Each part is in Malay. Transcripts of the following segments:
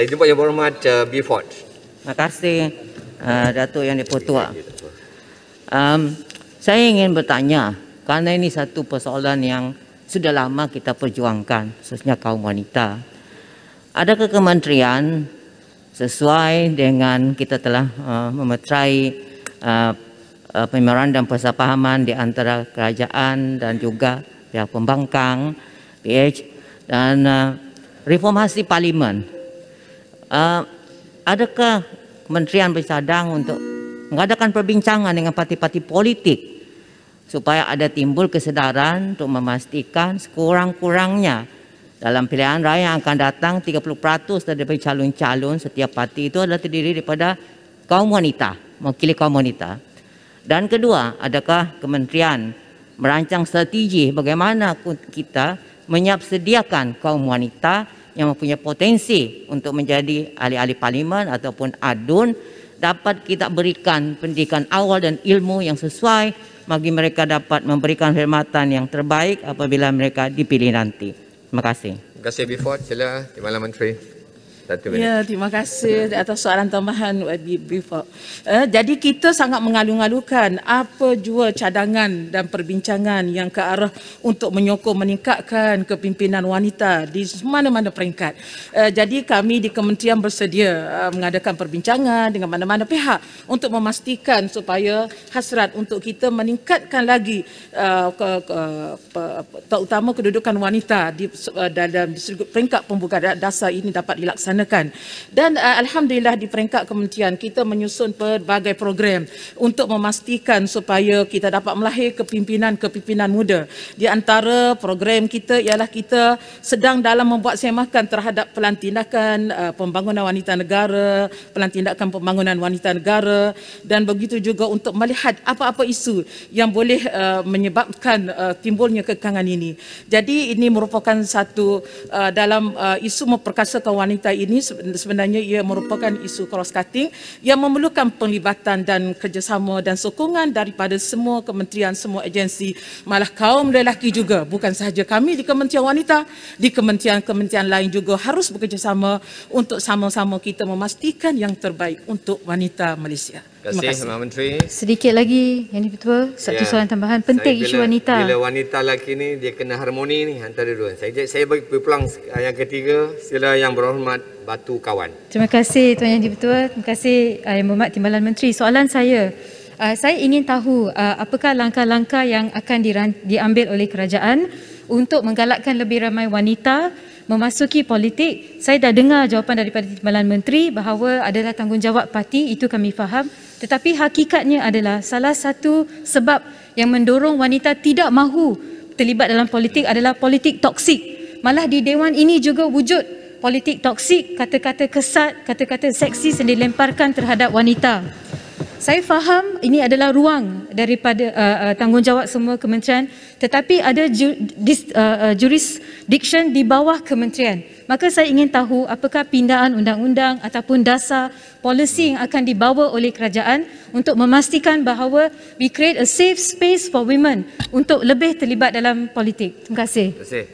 Saya jumpa yang berhormat uh, B. Ford. Terima kasih uh, Datuk Yang Dipertua. Um, saya ingin bertanya kerana ini satu persoalan yang sudah lama kita perjuangkan khususnya kaum wanita. Adakah kementerian sesuai dengan kita telah uh, memeterai uh, uh pemeran dan persepahaman di antara kerajaan dan juga pihak pembangkang PH dan uh, reformasi parlimen uh, adakah Kementerian bersadang untuk mengadakan perbincangan dengan parti-parti politik supaya ada timbul kesedaran untuk memastikan sekurang-kurangnya dalam pilihan raya yang akan datang 30% daripada calon-calon setiap parti itu adalah terdiri daripada kaum wanita, mewakili kaum wanita. Dan kedua, adakah kementerian merancang strategi bagaimana kita menyiapsediakan kaum wanita yang mempunyai potensi untuk menjadi ahli-ahli parlimen ataupun adun dapat kita berikan pendidikan awal dan ilmu yang sesuai bagi mereka dapat memberikan khidmatan yang terbaik apabila mereka dipilih nanti. Terima kasih. Terima kasih b sila Timbalan Menteri satu Ya, terima kasih atas soalan tambahan YB before. Eh, jadi kita sangat mengalu-alukan apa jua cadangan dan perbincangan yang ke arah untuk menyokong meningkatkan kepimpinan wanita di mana-mana peringkat. Eh, jadi kami di Kementerian bersedia eh, mengadakan perbincangan dengan mana-mana pihak untuk memastikan supaya hasrat untuk kita meningkatkan lagi eh, ke, ke, ke, terutama kedudukan wanita di, eh, dalam di peringkat pembuka dasar ini dapat dilaksanakan dilaksanakan. Dan uh, alhamdulillah di peringkat kementerian kita menyusun pelbagai program untuk memastikan supaya kita dapat melahir kepimpinan-kepimpinan muda. Di antara program kita ialah kita sedang dalam membuat semakan terhadap pelan tindakan uh, pembangunan wanita negara, pelan tindakan pembangunan wanita negara dan begitu juga untuk melihat apa-apa isu yang boleh uh, menyebabkan uh, timbulnya kekangan ini. Jadi ini merupakan satu uh, dalam uh, isu memperkasakan wanita ini sebenarnya ia merupakan isu cross-cutting yang memerlukan penglibatan dan kerjasama dan sokongan daripada semua kementerian, semua agensi, malah kaum lelaki juga. Bukan sahaja kami di Kementerian Wanita, di kementerian-kementerian lain juga harus bekerjasama untuk sama-sama kita memastikan yang terbaik untuk wanita Malaysia. Terima kasih, Mak Menteri. Sedikit lagi, Yang Dipertua. Satu ya. soalan tambahan. Penting isu wanita. Bila wanita lelaki ni dia kena harmoni ni antara dua. Saya, saya bagi peluang yang ketiga. Sila yang berhormat, Batu Kawan. Terima kasih, Tuan Yang Dipertua. Terima kasih, ah, Yang Berhormat Timbalan Menteri. Soalan saya, uh, saya ingin tahu uh, apakah langkah-langkah yang akan diambil oleh kerajaan untuk menggalakkan lebih ramai wanita memasuki politik. Saya dah dengar jawapan daripada Timbalan Menteri bahawa adalah tanggungjawab parti, itu kami faham. Tetapi hakikatnya adalah salah satu sebab yang mendorong wanita tidak mahu terlibat dalam politik adalah politik toksik. Malah di dewan ini juga wujud politik toksik, kata-kata kesat, kata-kata seksis yang dilemparkan terhadap wanita saya faham ini adalah ruang daripada uh, uh, tanggungjawab semua kementerian tetapi ada ju, dis, uh, uh, jurisdiction di bawah kementerian maka saya ingin tahu apakah pindaan undang-undang ataupun dasar polisi yang akan dibawa oleh kerajaan untuk memastikan bahawa we create a safe space for women untuk lebih terlibat dalam politik terima kasih terima kasih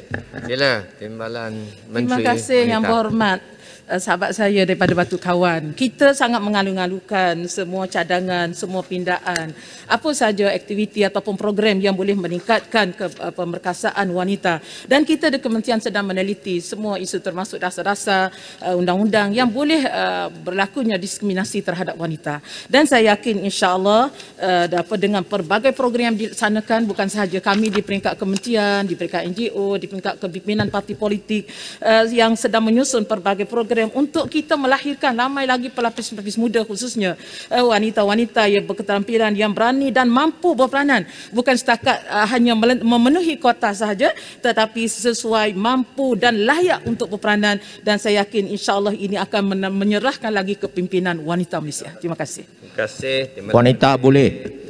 bila timbalan menteri terima kasih yang berhormat Eh, sahabat saya daripada Batu Kawan. Kita sangat mengalu-alukan semua cadangan, semua pindaan. Apa saja aktiviti ataupun program yang boleh meningkatkan ke eh, pemerkasaan wanita. Dan kita di Kementerian sedang meneliti semua isu termasuk dasar-dasar eh, undang-undang yang boleh berlakunya diskriminasi terhadap wanita. Dan saya yakin insya-Allah dapat dengan pelbagai program yang disanakan bukan sahaja kami di peringkat Kementerian, di peringkat NGO, di peringkat kepimpinan parti politik yang sedang menyusun pelbagai program program untuk kita melahirkan ramai lagi pelapis-pelapis muda khususnya eh, wanita-wanita yang berketampilan yang berani dan mampu berperanan bukan setakat eh, hanya memenuhi kota sahaja tetapi sesuai mampu dan layak untuk berperanan dan saya yakin insyaAllah ini akan menyerahkan lagi kepimpinan wanita Malaysia. Terima kasih. Terima kasih. Wanita boleh.